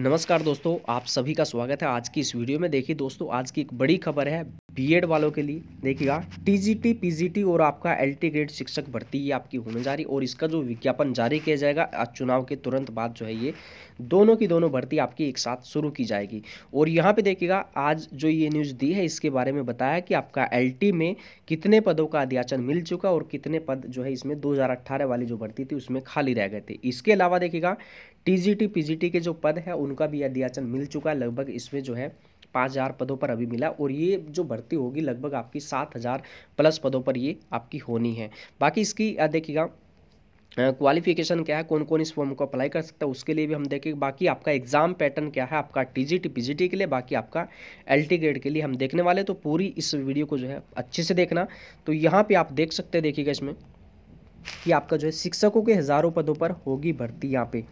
नमस्कार दोस्तों आप सभी का स्वागत है आज की इस वीडियो में देखिए दोस्तों आज की एक बड़ी खबर है बीएड वालों के लिए देखिएगा टीजीटी पीजीटी और आपका एलटी ग्रेड शिक्षक भर्ती ये आपकी होने जा रही और इसका जो विज्ञापन जारी किया जाएगा आज चुनाव के तुरंत बाद जो है ये दोनों की दोनों भर्ती आपकी एक साथ शुरू की जाएगी और यहाँ पे देखिएगा आज जो ये न्यूज़ दी है इसके बारे में बताया कि आपका टी में कितने पदों का अध्याचन मिल चुका और कितने पद जो है इसमें अट्ठारह वाली जो भर्ती थी उसमें खाली रह गए थे इसके अलावा देखिएगा जी टी के जो पद है उनका भी अध्याचन मिल चुका है लगभग इसमें जो है पाँच हज़ार पदों पर अभी मिला और ये जो भर्ती होगी लगभग आपकी सात हज़ार प्लस पदों पर ये आपकी होनी है बाकी इसकी देखिएगा क्वालिफिकेशन क्या है कौन कौन इस फॉर्म को अप्लाई कर सकता है उसके लिए भी हम देखेंगे बाकी आपका एग्जाम पैटर्न क्या है आपका टीजीटी पीजीटी के लिए बाकी आपका एलटी ग्रेड के लिए हम देखने वाले तो पूरी इस वीडियो को जो है अच्छे से देखना तो यहाँ पे आप देख सकते हैं देखिएगा इसमें कि आपका जो है शिक्षकों के हज़ारों पदों पर होगी भर्ती यहाँ पे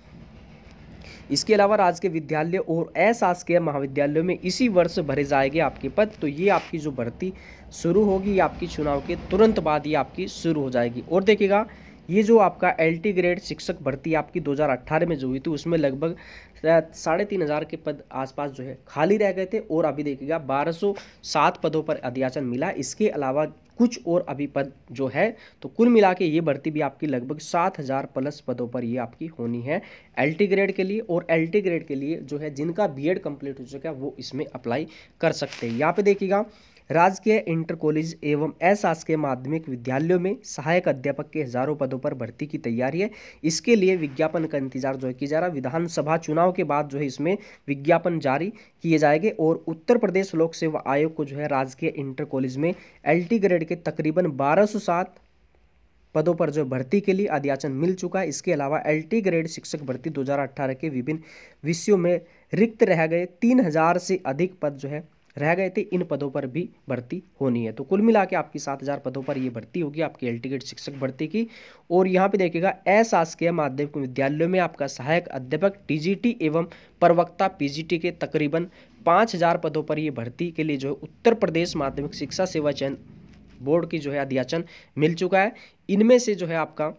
इसके अलावा राजकीय विद्यालय और अशासकीय महाविद्यालयों में इसी वर्ष भरे जाएंगे आपके पद तो ये आपकी जो भर्ती शुरू होगी आपकी चुनाव के तुरंत बाद ये आपकी शुरू हो जाएगी और देखिएगा ये जो आपका एल टी ग्रेड शिक्षक भर्ती आपकी 2018 में जो हुई थी उसमें लगभग साढ़े तीन हज़ार के पद आसपास जो है खाली रह गए थे और अभी देखिएगा 1207 पदों पर अध्याचन मिला इसके अलावा कुछ और अभी पद जो है तो कुल मिला के ये भर्ती भी आपकी लगभग सात हज़ार प्लस पदों पर ये आपकी होनी है एल ग्रेड के लिए और एल ग्रेड के लिए जो है जिनका बी कंप्लीट हो चुका है वो इसमें अप्लाई कर सकते हैं यहाँ पर देखिएगा राजकीय इंटर कॉलेज एवं अशासकीय माध्यमिक विद्यालयों में सहायक अध्यापक के हजारों पदों पर भर्ती की तैयारी है इसके लिए विज्ञापन का इंतजार जो है किया जा रहा है विधानसभा चुनाव के बाद जो है इसमें विज्ञापन जारी किए जाएंगे और उत्तर प्रदेश लोक सेवा आयोग को जो है राजकीय इंटर कॉलेज में एल ग्रेड के तकरीबन बारह पदों पर जो भर्ती के लिए अध्याचन मिल चुका है इसके अलावा एलटी ग्रेड शिक्षक भर्ती 2018 के विभिन्न विषयों में रिक्त रह गए 3000 से अधिक पद जो है रह गए थे इन पदों पर भी भर्ती होनी है तो कुल मिला के आपकी सात हज़ार पदों पर ये भर्ती होगी आपकी एल टिकट शिक्षक भर्ती की और यहाँ पे देखिएगा अशासकीय माध्यमिक विद्यालयों में आपका सहायक अध्यापक टीजीटी एवं प्रवक्ता पीजीटी के तकरीबन पाँच हज़ार पदों पर ये भर्ती के लिए जो है उत्तर प्रदेश माध्यमिक शिक्षा सेवा चयन बोर्ड की जो है अध्याचन मिल चुका है इनमें से जो है आपका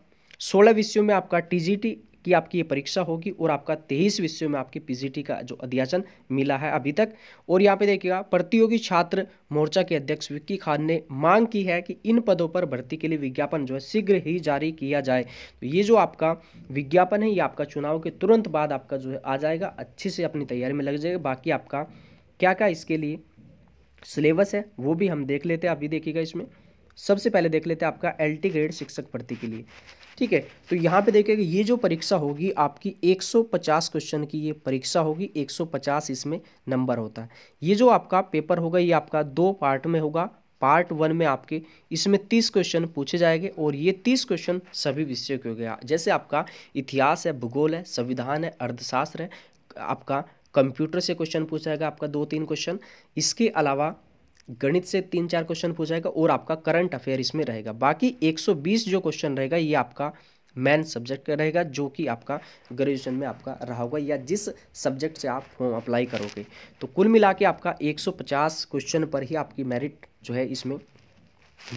सोलह विषयों में आपका टीजीटी कि आपकी ये परीक्षा होगी और आपका तेईस विषयों में आपके पी का जो अध्याचन मिला है अभी तक और यहाँ पे देखिएगा प्रतियोगी छात्र मोर्चा के अध्यक्ष विक्की खान ने मांग की है कि इन पदों पर भर्ती के लिए विज्ञापन जो है शीघ्र ही जारी किया जाए तो ये जो आपका विज्ञापन है ये आपका चुनाव के तुरंत बाद आपका जो है आ जाएगा अच्छे से अपनी तैयारी में लग जाएगा बाकी आपका क्या क्या इसके लिए सिलेबस है वो भी हम देख लेते हैं अभी देखिएगा इसमें सबसे पहले देख लेते हैं आपका एल टी ग्रेड शिक्षक भर्ती के लिए ठीक है तो यहाँ पे देखिएगा ये जो परीक्षा होगी आपकी 150 क्वेश्चन की ये परीक्षा होगी 150 इसमें नंबर होता है ये जो आपका पेपर होगा ये आपका दो पार्ट में होगा पार्ट वन में आपके इसमें तीस क्वेश्चन पूछे जाएंगे और ये तीस क्वेश्चन सभी विषय के हो गया जैसे आपका इतिहास है भूगोल है संविधान है अर्थशास्त्र है आपका कंप्यूटर से क्वेश्चन पूछा जाएगा आपका दो तीन क्वेश्चन इसके अलावा गणित से तीन चार क्वेश्चन पूछाएगा और आपका करंट अफेयर इसमें रहेगा बाकी 120 जो क्वेश्चन रहेगा ये आपका मैन सब्जेक्ट का रहेगा जो कि आपका ग्रेजुएशन में आपका रहा होगा या जिस सब्जेक्ट से आप फॉर्म अप्लाई करोगे तो कुल मिला के आपका 150 क्वेश्चन पर ही आपकी मेरिट जो है इसमें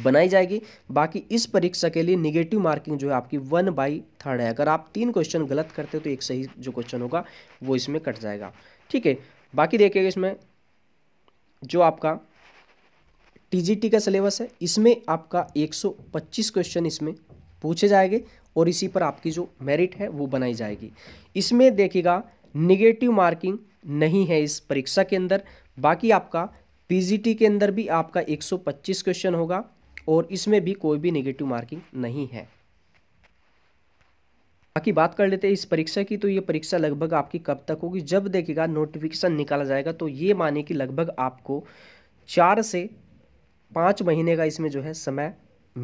बनाई जाएगी बाकी इस परीक्षा के लिए निगेटिव मार्किंग जो है आपकी वन बाई थर्ड है अगर आप तीन क्वेश्चन गलत करते हो तो एक सही जो क्वेश्चन होगा वो इसमें कट जाएगा ठीक है बाकी देखिएगा इसमें जो आपका टीजीटी का सिलेबस है इसमें आपका 125 क्वेश्चन इसमें पूछे जाएंगे और इसी पर आपकी जो मेरिट है वो बनाई जाएगी इसमें देखिएगा निगेटिव मार्किंग नहीं है इस परीक्षा के अंदर बाकी आपका पीजीटी के अंदर भी आपका 125 क्वेश्चन होगा और इसमें भी कोई भी निगेटिव मार्किंग नहीं है बाकी बात कर लेते हैं इस परीक्षा की तो ये परीक्षा लगभग आपकी कब तक होगी जब देखिएगा नोटिफिकेशन निकाला जाएगा तो ये माने कि लगभग आपको चार से पाँच महीने का इसमें जो है समय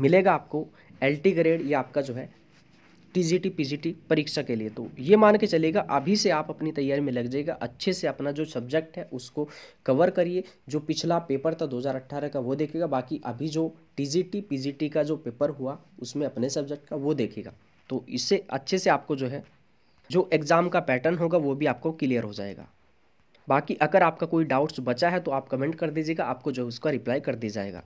मिलेगा आपको एल टी ग्रेड या आपका जो है टी जी परीक्षा के लिए तो ये मान के चलेगा अभी से आप अपनी तैयारी में लग जाएगा अच्छे से अपना जो सब्जेक्ट है उसको कवर करिए जो पिछला पेपर था 2018 का वो देखेगा बाकी अभी जो टी जी का जो पेपर हुआ उसमें अपने सब्जेक्ट का वो देखेगा तो इससे अच्छे से आपको जो है जो एग्ज़ाम का पैटर्न होगा वो भी आपको क्लियर हो जाएगा बाकी अगर आपका कोई डाउट्स बचा है तो आप कमेंट कर दीजिएगा आपको जो उसका रिप्लाई कर दिया जाएगा